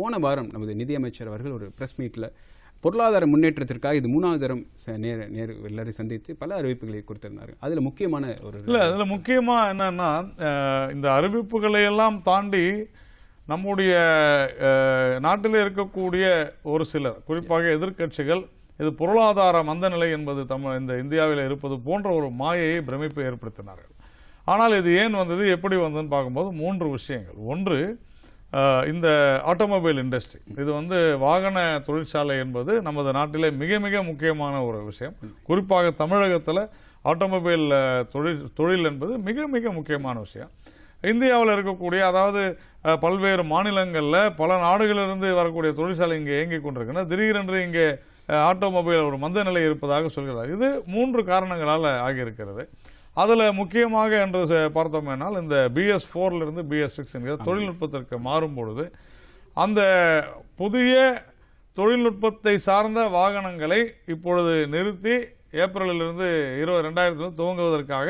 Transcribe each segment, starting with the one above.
போன வாரம் நமது நிதியமைச்சர் அவர்கள் ஒரு ப்ரெஸ் மீட்டில் பொருளாதார முன்னேற்றத்திற்காக இது மூணாவது தரம் நேர் நேர் எல்லாரும் சந்தித்து பல அறிவிப்புகளை கொடுத்திருந்தாரு அதில் முக்கியமான ஒரு இல்லை அதில் முக்கியமாக என்னன்னா இந்த அறிவிப்புகளை எல்லாம் தாண்டி நம்முடைய நாட்டில் இருக்கக்கூடிய ஒரு சிலர் குறிப்பாக எதிர்கட்சிகள் இது பொருளாதார மந்தநிலை என்பது தமிழ் இந்த இந்தியாவில் இருப்பது போன்ற ஒரு மாயையை பிரமிப்பை ஏற்படுத்தினார்கள் ஆனால் இது ஏன் வந்தது எப்படி வந்ததுன்னு பார்க்கும்போது மூன்று விஷயங்கள் ஒன்று இந்த ஆட்டோமொபைல் இண்டஸ்ட்ரி இது வந்து வாகன தொழிற்சாலை என்பது நமது நாட்டிலே மிக மிக முக்கியமான ஒரு விஷயம் குறிப்பாக தமிழகத்தில் ஆட்டோமொபைல் தொழில் தொழில் என்பது மிக மிக முக்கியமான விஷயம் இந்தியாவில் இருக்கக்கூடிய அதாவது பல்வேறு மாநிலங்களில் பல நாடுகளிலிருந்து வரக்கூடிய தொழிற்சாலை இங்கே இயங்கிக் கொண்டிருக்கின்றன திடீரென்று இங்கே ஆட்டோமொபைல் ஒரு மந்த நிலை இருப்பதாக சொல்கிறார் இது மூன்று காரணங்களால் ஆகியிருக்கிறது அதில் முக்கியமாக என்று என்னால் இந்த பிஎஸ் ஃபோர்லேருந்து பிஎஸ் சிக்ஸ் என்கிற தொழில்நுட்பத்திற்கு மாறும்பொழுது அந்த புதிய தொழில்நுட்பத்தை சார்ந்த வாகனங்களை இப்பொழுது நிறுத்தி ஏப்ரலிலிருந்து இருபது ரெண்டாயிரத்தில் துவங்குவதற்காக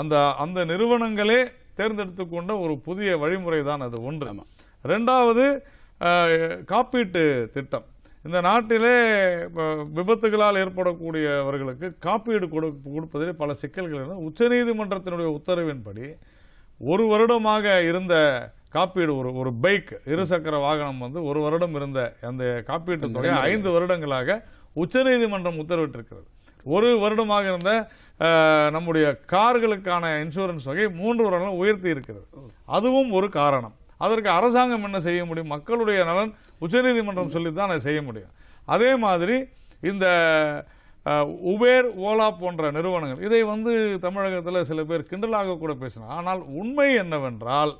அந்த அந்த நிறுவனங்களே தேர்ந்தெடுத்து கொண்ட ஒரு புதிய வழிமுறை தான் அது ஒன்று ரெண்டாவது காப்பீட்டு திட்டம் இந்த நாட்டிலே விபத்துகளால் ஏற்படக்கூடியவர்களுக்கு காப்பீடு கொடு கொடுப்பதில் பல சிக்கல்கள் இருந்தது உச்சநீதிமன்றத்தினுடைய உத்தரவின்படி ஒரு வருடமாக இருந்த காப்பீடு ஒரு ஒரு பைக் இருசக்கர வாகனம் வந்து ஒரு வருடம் இருந்த அந்த காப்பீட்டு தொகை ஐந்து வருடங்களாக உச்சநீதிமன்றம் உத்தரவிட்டிருக்கிறது ஒரு வருடமாக இருந்த நம்முடைய கார்களுக்கான இன்சூரன்ஸ் தொகை மூன்று வருடங்களும் உயர்த்தி இருக்கிறது அதுவும் ஒரு காரணம் அதற்கு அரசாங்கம் என்ன செய்ய முடியும் மக்களுடைய நலன் உச்சநீதிமன்றம் சொல்லித்தான் தான் அதை செய்ய முடியும் அதே மாதிரி இந்த உபேர் ஓலா போன்ற நிறுவனங்கள் இதை வந்து தமிழகத்தில் சில பேர் கிண்டலாக கூட பேசினார் ஆனால் உண்மை என்னவென்றால்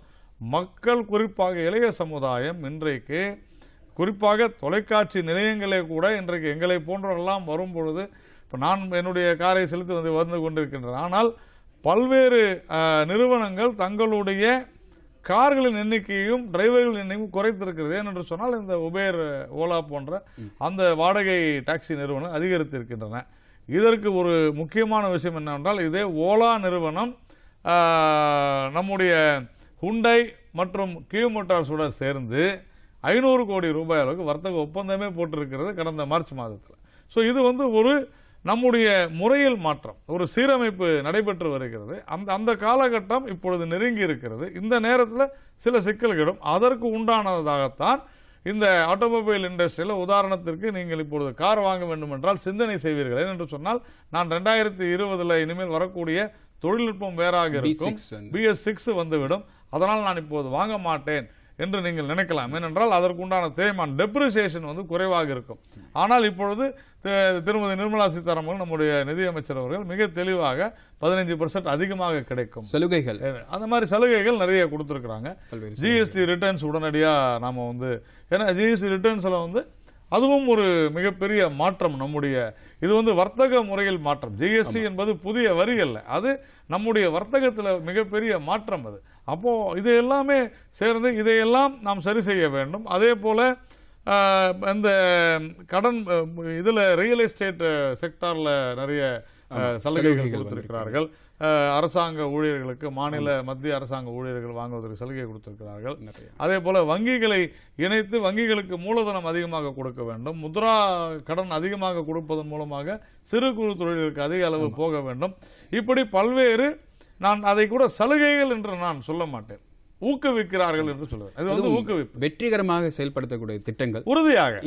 மக்கள் குறிப்பாக இளைய சமுதாயம் இன்றைக்கு குறிப்பாக தொலைக்காட்சி நிலையங்களே கூட இன்றைக்கு எங்களை போன்றவெல்லாம் வரும்பொழுது இப்போ நான் என்னுடைய காரை செலுத்தி வந்து வந்து கொண்டிருக்கின்றன ஆனால் பல்வேறு நிறுவனங்கள் தங்களுடைய கார்களின் எண்ணிக்கையும் டிரைவர்களின் எண்ணிக்கையும் குறைத்திருக்கிறது ஏனென்று சொன்னால் இந்த உபேர் ஓலா போன்ற அந்த வாடகை டாக்ஸி நிறுவனம் அதிகரித்திருக்கின்றன இதற்கு ஒரு முக்கியமான விஷயம் என்னவென்றால் இதே ஓலா நிறுவனம் நம்முடைய ஹுண்டை மற்றும் கியூ மோட்டார்ஸோட சேர்ந்து ஐநூறு கோடி ரூபாய் அளவுக்கு வர்த்தக ஒப்பந்தமே போட்டிருக்கிறது கடந்த மார்ச் மாதத்தில் ஸோ இது வந்து ஒரு நம்முடைய முறையில் மாற்றம் ஒரு சீரமைப்பு நடைபெற்று வருகிறது அந்த அந்த காலகட்டம் இப்பொழுது நெருங்கி இருக்கிறது இந்த நேரத்தில் சில சிக்கல்களும் அதற்கு உண்டானதாகத்தான் இந்த ஆட்டோமொபைல் இண்டஸ்ட்ரியில் உதாரணத்திற்கு நீங்கள் இப்பொழுது கார் வாங்க வேண்டும் என்றால் சிந்தனை செய்வீர்கள் என்று சொன்னால் நான் ரெண்டாயிரத்தி இருபதில் இனிமேல் வரக்கூடிய தொழில்நுட்பம் வேறாக இருக்கும் பிஎஸ் சிக்ஸ் வந்துவிடும் அதனால் நான் இப்போது வாங்க மாட்டேன் என்று நீங்கள் நினைக்கலாம் ஏனென்றால் அதற்குண்டான தேய்மான் டெப்ரிசியேஷன் வந்து குறைவாக இருக்கும் ஆனால் இப்பொழுது திருமதி நிர்மலா சீதாராமன் நம்முடைய நிதியமைச்சர் அவர்கள் மிக தெளிவாக பதினைஞ்சு பர்சன்ட் அதிகமாக கிடைக்கும் சலுகைகள் அந்த மாதிரி சலுகைகள் நிறைய கொடுத்துருக்குறாங்க ஜிஎஸ்டி ரிட்டர்ன்ஸ் உடனடியாக நாம் வந்து ஏன்னா ஜிஎஸ்டி ரிட்டர்ன்ஸில் வந்து அதுவும் ஒரு மிகப்பெரிய மாற்றம் நம்முடைய இது வந்து வர்த்தக முறையில் மாற்றம் ஜிஎஸ்டி என்பது புதிய வரி அல்ல அது நம்முடைய வர்த்தகத்தில் மிகப்பெரிய மாற்றம் அது அப்போது இது எல்லாமே சேர்ந்து இதையெல்லாம் நாம் சரி செய்ய வேண்டும் அதே போல் இந்த கடன் இதில் ரியல் எஸ்டேட் செக்டாரில் நிறைய சலுகைகள் கொடுத்திருக்கிறார்கள் அரசாங்க ஊழியர்களுக்கு மாநில மத்திய அரசாங்க ஊழியர்கள் வாங்குவதற்கு சலுகை கொடுத்திருக்கிறார்கள் அதே போல வங்கிகளை இணைத்து வங்கிகளுக்கு மூலதனம் அதிகமாக கொடுக்க வேண்டும் முத்ரா கடன் அதிகமாக கொடுப்பதன் மூலமாக சிறு குறு தொழில்களுக்கு அதிக அளவு போக வேண்டும் இப்படி பல்வேறு நான் அதை கூட சலுகைகள் என்று நான் சொல்ல மாட்டேன் ஊக்குவிக்கிறார்கள் என்று சொல்லுவேன் அது வந்து வெற்றிகரமாக செயல்படுத்தக்கூடிய திட்டங்கள் உறுதியாக